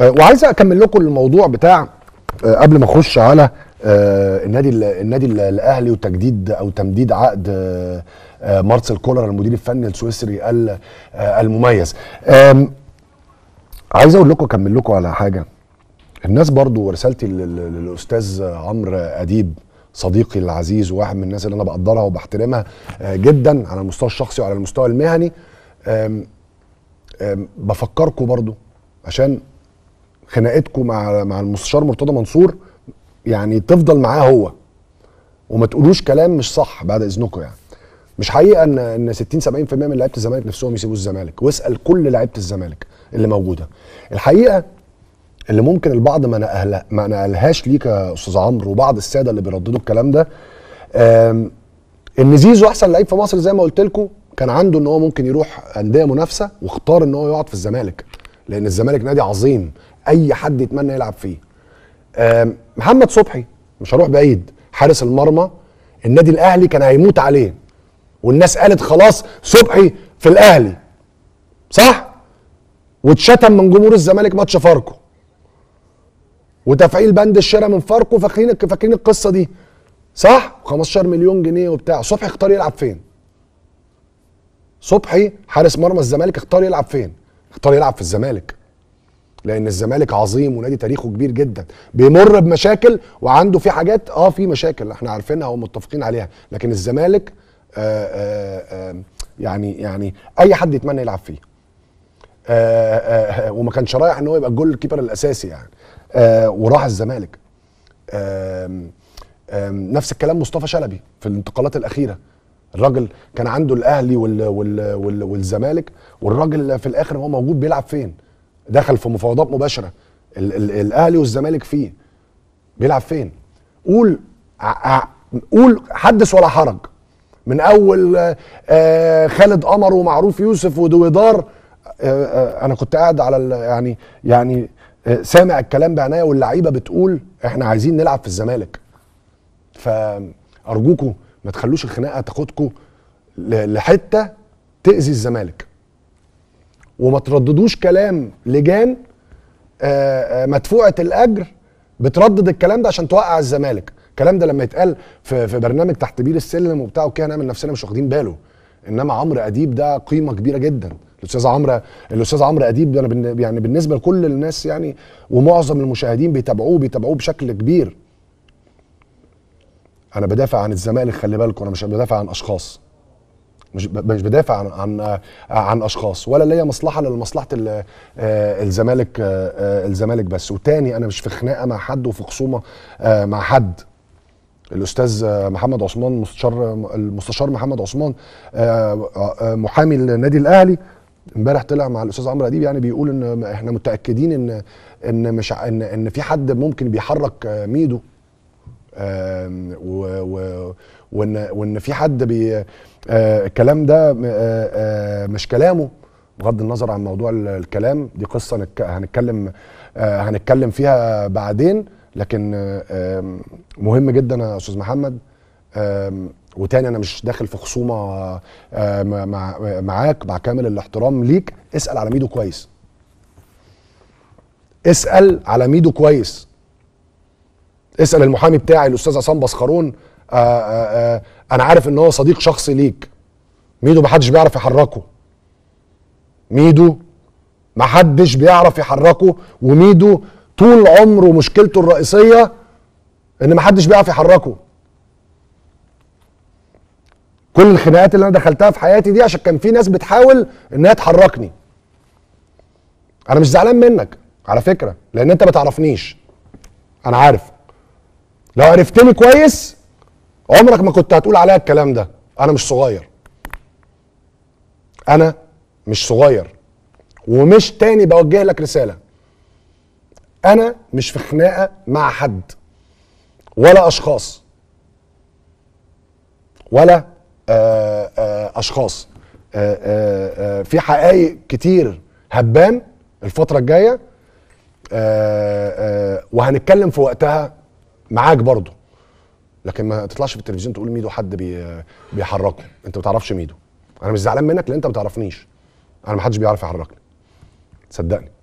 آه، وعايز اكمل لكم الموضوع بتاع آه، قبل ما اخش على آه، النادي النادي الاهلي وتجديد او تمديد عقد مارسيل كولر المدير الفني السويسري المميز عايز اقول لكم اكمل لكم على حاجه الناس برضو ورسالتي للاستاذ عمرو اديب صديقي العزيز وواحد من الناس اللي انا بقدرها وبحترمها جدا على المستوى الشخصي وعلى المستوى المهني بفكركم برضو عشان خناقتكم مع مع المستشار مرتضى منصور يعني تفضل معاه هو وما تقولوش كلام مش صح بعد اذنكم يعني مش حقيقه ان ان 60 70% من لعيبه الزمالك نفسهم يسيبوا الزمالك واسال كل لعيبه الزمالك اللي موجوده الحقيقه اللي ممكن البعض ما نقلها ما نقلهاش ليك يا استاذ عمرو وبعض الساده اللي بيرددوا الكلام ده ان زيزو احسن لعيب في مصر زي ما قلت لكم كان عنده ان هو ممكن يروح انديه منافسه واختار ان هو يقعد في الزمالك لان الزمالك نادي عظيم اي حد يتمنى يلعب فيه محمد صبحي مش هروح بعيد حارس المرمى النادي الاهلي كان هيموت عليه والناس قالت خلاص صبحي في الاهلي صح واتشتم من جمهور الزمالك ماتش فاركو وتفعيل بند الشارع من فاركو فاكرين فاكرين القصه دي صح 15 مليون جنيه وبتاع صبحي اختار يلعب فين صبحي حارس مرمى الزمالك اختار يلعب فين اختار يلعب في الزمالك لان الزمالك عظيم ونادي تاريخه كبير جدا بيمر بمشاكل وعنده في حاجات اه في مشاكل احنا عارفينها ومتفقين عليها لكن الزمالك آآ آه، آآ آه، آه، يعني يعني اي حد يتمنى يلعب فيه آآ آآ وما كانش رايح ان هو يبقى الجول كيبر الاساسي يعني وراح الزمالك آآ آآ نفس الكلام مصطفى شلبي في الانتقالات الاخيره الراجل كان عنده الاهلي والزمالك والراجل في الاخر هو موجود بيلعب فين دخل في مفاوضات مباشره ال ال الاهلي والزمالك فيه بيلعب فين قول قول حدث ولا حرج من اول آه،, آه خالد قمر ومعروف يوسف ودويدار آه آه انا كنت قاعد على يعني يعني آه، سامع الكلام بعناية واللعيبه بتقول احنا عايزين نلعب في الزمالك فارجوكم ما تخلوش الخناقه تاخدكم لحته تاذي الزمالك وما ترددوش كلام لجان آه، آه، مدفوعه الاجر بتردد الكلام ده عشان توقع الزمالك الكلام ده لما يتقال في, في برنامج تحت بير السلم وبتاع وكده نعمل نفسنا مش واخدين باله انما عمرو اديب ده قيمه كبيره جدا الاستاذ عمرو الاستاذ عمرو اديب انا يعني بالنسبه لكل الناس يعني ومعظم المشاهدين بيتابعوه بيتابعوه بشكل كبير انا بدافع عن الزمالك خلي بالكم انا مش بدافع عن اشخاص مش مش بدافع عن عن عن اشخاص ولا ليا مصلحه لمصلحه آه، الزمالك آه، آه، الزمالك بس وتاني انا مش في خناقه مع حد وفي خصومه مع حد الاستاذ محمد عثمان مستشار المستشار محمد عثمان محامي النادي الاهلي امبارح طلع مع الاستاذ عمرو اديب يعني بيقول ان احنا متاكدين ان ان مش ان ان في حد ممكن بيحرك ميدو وان وان في حد بي الكلام ده مش كلامه بغض النظر عن موضوع الكلام دي قصه هنتكلم هنتكلم فيها بعدين لكن مهم جدا يا استاذ محمد وتاني انا مش داخل في خصومه معاك مع كامل الاحترام ليك اسال على ميدو كويس اسال على ميدو كويس اسال المحامي بتاعي الاستاذ عصام بسخرون آه، آه، آه، انا عارف ان هو صديق شخصي ليك ميدو محدش بيعرف يحركه ميدو محدش بيعرف يحركه وميدو طول عمره مشكلته الرئيسيه ان محدش بيعرف يحركه كل الخناقات اللي انا دخلتها في حياتي دي عشان كان في ناس بتحاول انها تحركني انا مش زعلان منك على فكره لان انت ما تعرفنيش انا عارف لو عرفتني كويس عمرك ما كنت هتقول عليا الكلام ده انا مش صغير انا مش صغير ومش تاني بوجه لك رساله انا مش في خناقه مع حد ولا اشخاص ولا آآ آه، آآ آه، اشخاص آآ آه، في حقائق كتير هبان الفتره الجايه وهنتكلم في وقتها معاك برضه لكن ما تطلعش في التلفزيون تقول ميدو حد بي بيحركه انت ما تعرفش ميدو انا مش زعلان منك لان انت ما تعرفنيش انا ما حدش بيعرف يحركني صدقني